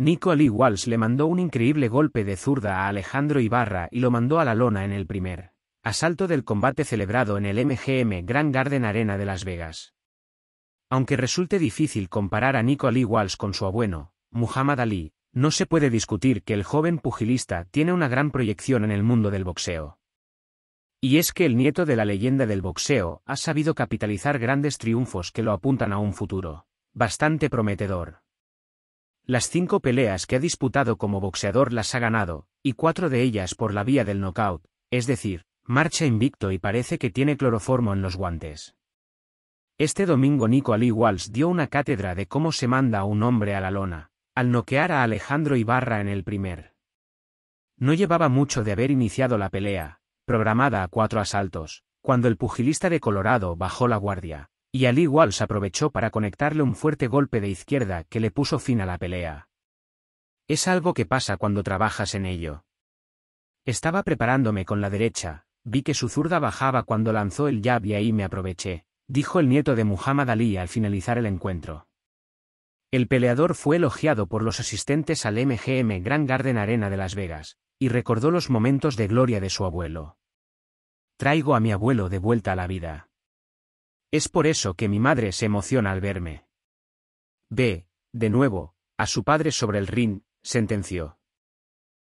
Nicole Walsh le mandó un increíble golpe de zurda a Alejandro Ibarra y lo mandó a la lona en el primer asalto del combate celebrado en el MGM Grand Garden Arena de Las Vegas. Aunque resulte difícil comparar a Nicole Walsh con su abuelo, Muhammad Ali, no se puede discutir que el joven pugilista tiene una gran proyección en el mundo del boxeo. Y es que el nieto de la leyenda del boxeo ha sabido capitalizar grandes triunfos que lo apuntan a un futuro bastante prometedor. Las cinco peleas que ha disputado como boxeador las ha ganado, y cuatro de ellas por la vía del knockout, es decir, marcha invicto y parece que tiene cloroformo en los guantes. Este domingo Nico Ali Walsh dio una cátedra de cómo se manda a un hombre a la lona, al noquear a Alejandro Ibarra en el primer. No llevaba mucho de haber iniciado la pelea, programada a cuatro asaltos, cuando el pugilista de Colorado bajó la guardia, y igual se aprovechó para conectarle un fuerte golpe de izquierda que le puso fin a la pelea. Es algo que pasa cuando trabajas en ello. Estaba preparándome con la derecha, vi que su zurda bajaba cuando lanzó el jab y ahí me aproveché, dijo el nieto de Muhammad Ali al finalizar el encuentro. El peleador fue elogiado por los asistentes al MGM Grand Garden Arena de Las Vegas, y recordó los momentos de gloria de su abuelo. Traigo a mi abuelo de vuelta a la vida. Es por eso que mi madre se emociona al verme. Ve, de nuevo, a su padre sobre el rin, sentenció.